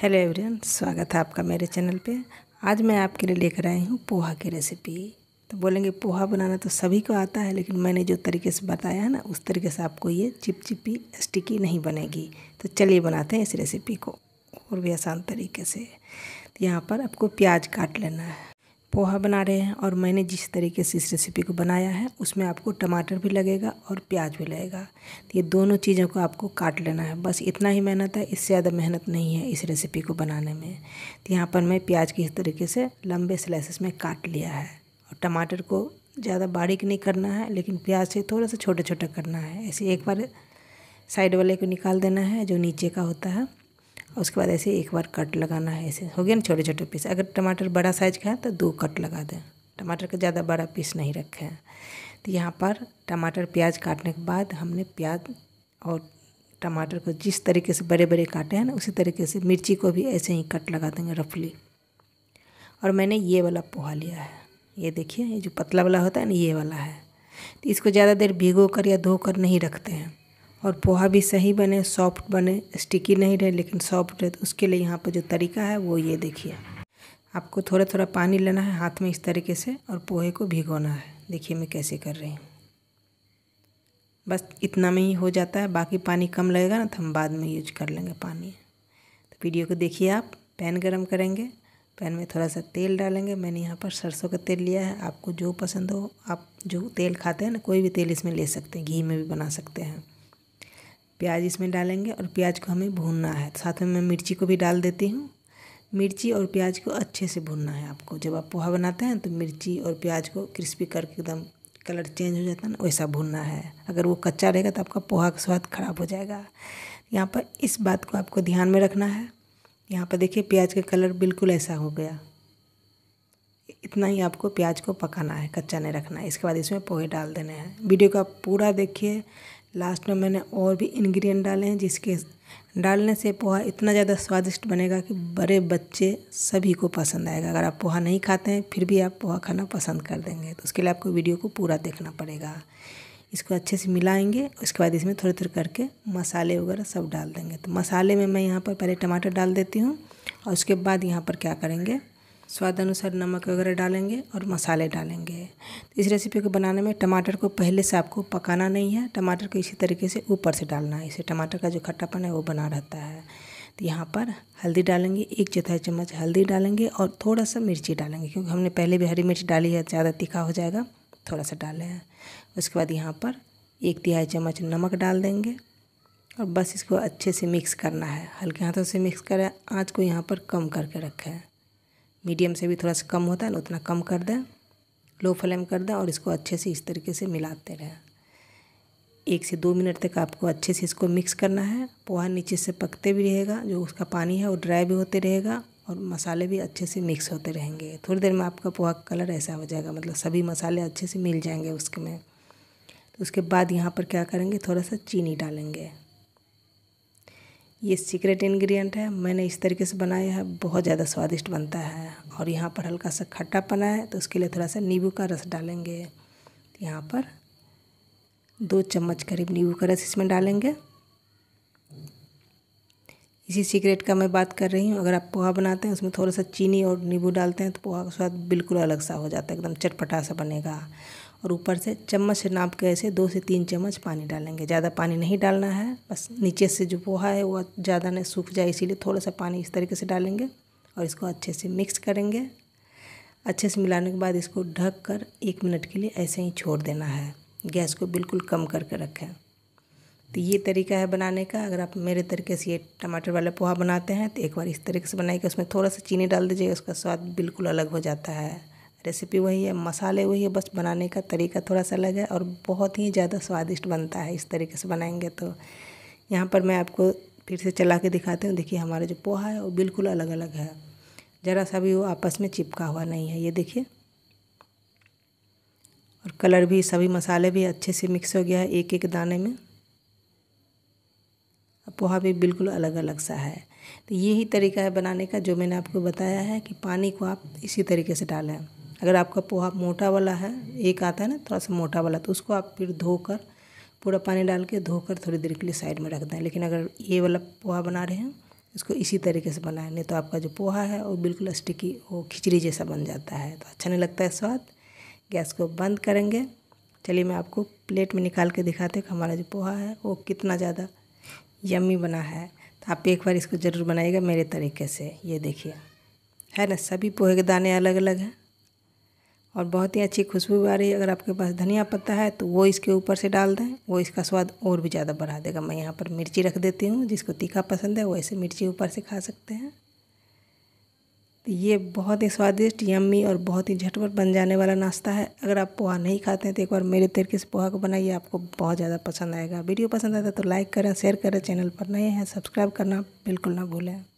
hello everyone स्वागत है आपका मेरे चैनल पे आज मैं आपके लिए लेकर आई हूँ पोहा की रेसिपी तो बोलेंगे पोहा बनाना तो सभी को आता है लेकिन मैंने जो तरीके से बताया है ना उस तरीके से आपको ये चिपचिपी स्टिकी नहीं बनेगी तो चलिए बनाते हैं इस रेसिपी को और भी आसान तरीके से तो यहाँ पर आपको प्याज काट लेना है पोहा बना रहे हैं और मैंने जिस तरीके से इस रेसिपी को बनाया है उसमें आपको टमाटर भी लगेगा और प्याज भी लगेगा तो ये दोनों चीज़ों को आपको काट लेना है बस इतना ही मेहनत है इससे ज़्यादा मेहनत नहीं है इस रेसिपी को बनाने में तो यहाँ पर मैं प्याज की इस तरीके से लंबे स्लाइसिस में काट लिया है और टमाटर को ज़्यादा बारीक नहीं करना है लेकिन प्याज से थोड़ा सा छोटा छोटा करना है ऐसे एक बार साइड वाले को निकाल देना है जो नीचे का होता है उसके बाद ऐसे एक बार कट लगाना है ऐसे हो गया ना छोटे छोटे पीस अगर टमाटर बड़ा साइज का है तो दो कट लगा दें टमाटर का ज़्यादा बड़ा पीस नहीं रखे हैं तो यहाँ पर टमाटर प्याज काटने के बाद हमने प्याज और टमाटर को जिस तरीके से बड़े बड़े काटे हैं ना उसी तरीके से मिर्ची को भी ऐसे ही कट लगा देंगे रफली और मैंने ये वाला पोहा लिया है ये देखिए ये जो पतला वाला होता है ना ये वाला है तो इसको ज़्यादा देर भिगो कर या धो कर नहीं रखते हैं और पोहा भी सही बने सॉफ्ट बने स्टिकी नहीं रहे लेकिन सॉफ्ट रहे तो उसके लिए यहाँ पर जो तरीका है वो ये देखिए आपको थोड़ा थोड़ा पानी लेना है हाथ में इस तरीके से और पोहे को भिगोना है देखिए मैं कैसे कर रही हूँ बस इतना में ही हो जाता है बाकी पानी कम लगेगा ना तो हम बाद में यूज कर लेंगे पानी तो वीडियो को देखिए आप पैन गरम करेंगे पैन में थोड़ा सा तेल डालेंगे मैंने यहाँ पर सरसों का तेल लिया है आपको जो पसंद हो आप जो तेल खाते हैं ना कोई भी तेल इसमें ले सकते हैं घी में भी बना सकते हैं प्याज इसमें डालेंगे और प्याज को हमें भूनना है साथ में मैं मिर्ची को भी डाल देती हूँ मिर्ची और प्याज को अच्छे से भूनना है आपको जब आप पोहा बनाते हैं तो मिर्ची और प्याज को क्रिस्पी करके एकदम कलर चेंज हो जाता है ना वैसा भूनना है अगर वो कच्चा रहेगा तो आपका पोहा का स्वाद खराब हो जाएगा यहाँ पर इस बात को आपको ध्यान में रखना है यहाँ पर देखिए प्याज का कलर बिल्कुल ऐसा हो गया इतना ही आपको प्याज को पकाना है कच्चा नहीं रखना है इसके बाद इसमें पोहे डाल देने हैं वीडियो को आप पूरा देखिए लास्ट में मैंने और भी इन्ग्रीडियंट डाले हैं जिसके डालने से पोहा इतना ज़्यादा स्वादिष्ट बनेगा कि बड़े बच्चे सभी को पसंद आएगा अगर आप पोहा नहीं खाते हैं फिर भी आप पोहा खाना पसंद कर देंगे तो उसके लिए आपको वीडियो को पूरा देखना पड़ेगा इसको अच्छे से मिलाएंगे उसके बाद इसमें थोड़े थोड़े करके मसाले वगैरह सब डाल देंगे तो मसाले में मैं यहाँ पर पहले टमाटर डाल देती हूँ और उसके बाद यहाँ पर क्या करेंगे स्वाद अनुसार नमक वगैरह डालेंगे और मसाले डालेंगे इस रेसिपी को बनाने में टमाटर को पहले से आपको पकाना नहीं है टमाटर को इसी तरीके से ऊपर से डालना है इसे टमाटर का जो खट्टापन है वो बना रहता है तो यहाँ पर हल्दी डालेंगे एक चौथाई चम्मच हल्दी डालेंगे और थोड़ा सा मिर्ची डालेंगे क्योंकि हमने पहले भी हरी मिर्च डाली है ज़्यादा तीखा हो जाएगा थोड़ा सा डालें उसके बाद यहाँ पर एक तिहाई चम्मच नमक डाल देंगे और बस इसको अच्छे से मिक्स करना है हल्के हाथों से मिक्स करें आँच को यहाँ पर कम करके रखें मीडियम से भी थोड़ा सा कम होता है ना उतना कम कर दें लो फ्लेम कर दें और इसको अच्छे से इस तरीके से मिलाते रहें एक से दो मिनट तक आपको अच्छे से इसको मिक्स करना है पोहा नीचे से पकते भी रहेगा जो उसका पानी है वो ड्राई भी होते रहेगा और मसाले भी अच्छे से मिक्स होते रहेंगे थोड़ी देर में आपका पोहा का कलर ऐसा हो जाएगा मतलब सभी मसाले अच्छे से मिल जाएंगे उसके में तो उसके बाद यहाँ पर क्या करेंगे थोड़ा सा चीनी डालेंगे ये सीक्रेट इंग्रेडिएंट है मैंने इस तरीके से बनाया है बहुत ज़्यादा स्वादिष्ट बनता है और यहाँ पर हल्का सा खट्टापना है तो उसके लिए थोड़ा सा नींबू का रस डालेंगे यहाँ पर दो चम्मच करीब नींबू का रस इसमें डालेंगे इसी सीक्रेट का मैं बात कर रही हूँ अगर आप पोहा बनाते हैं उसमें थोड़ा सा चीनी और नींबू डालते हैं तो पोहा का स्वाद बिल्कुल अलग सा हो जाता है एकदम चटपटा सा बनेगा और ऊपर से चम्मच से नाप के ऐसे दो से तीन चम्मच पानी डालेंगे ज़्यादा पानी नहीं डालना है बस नीचे से जो पोहा है वो ज़्यादा नहीं सूख जाए इसीलिए थोड़ा सा पानी इस तरीके से डालेंगे और इसको अच्छे से मिक्स करेंगे अच्छे से मिलाने के बाद इसको ढक कर एक मिनट के लिए ऐसे ही छोड़ देना है गैस को बिल्कुल कम करके रखें तो ये तरीका है बनाने का अगर आप मेरे तरीके से ये टमाटर वाला पोहा बनाते हैं तो एक बार इस तरीके से बनाइएगा उसमें थोड़ा सा चीनी डाल दीजिएगा उसका स्वाद बिल्कुल अलग हो जाता है रेसिपी वही है मसाले वही है बस बनाने का तरीका थोड़ा सा अलग है और बहुत ही ज़्यादा स्वादिष्ट बनता है इस तरीके से बनाएंगे तो यहाँ पर मैं आपको फिर से चला के दिखाती हूँ देखिए हमारा जो पोहा है वो बिल्कुल अलग अलग है ज़रा सा भी वो आपस में चिपका हुआ नहीं है ये देखिए और कलर भी सभी मसाले भी अच्छे से मिक्स हो गया है एक एक दाने में पोहा भी बिल्कुल अलग अलग सा है तो यही तरीका है बनाने का जो मैंने आपको बताया है कि पानी को आप इसी तरीके से डालें अगर आपका पोहा मोटा वाला है एक आता है ना थोड़ा सा मोटा वाला तो उसको आप फिर धोकर पूरा पानी डाल के धोकर थोड़ी देर के लिए साइड में रख दें लेकिन अगर ये वाला पोहा बना रहे हैं इसको इसी तरीके से बनाएं नहीं तो आपका जो पोहा है वो बिल्कुल स्टिकी वो खिचड़ी जैसा बन जाता है तो अच्छा नहीं लगता है स्वाद गैस को बंद करेंगे चलिए मैं आपको प्लेट में निकाल के दिखाते कि हमारा जो पोहा है वो कितना ज़्यादा यम्मी बना है तो आप एक बार इसको ज़रूर बनाइएगा मेरे तरीके से ये देखिए है ना सभी पोहे के दाने अलग अलग हैं और बहुत ही अच्छी खुशबू आ रही है अगर आपके पास धनिया पत्ता है तो वो इसके ऊपर से डाल दें वो इसका स्वाद और भी ज़्यादा बढ़ा देगा मैं यहाँ पर मिर्ची रख देती हूँ जिसको तीखा पसंद है वो ऐसे मिर्ची ऊपर से खा सकते हैं तो ये बहुत ही स्वादिष्ट यम्मी और बहुत ही झटपट बन जाने वाला नाश्ता है अगर आप पोहा नहीं खाते हैं तो एक बार मेरे तरीके से पोहा को बनाइए आपको बहुत ज़्यादा पसंद आएगा वीडियो पसंद आता है तो लाइक करें शेयर करें चैनल पर नए हैं सब्सक्राइब करना बिल्कुल ना भूलें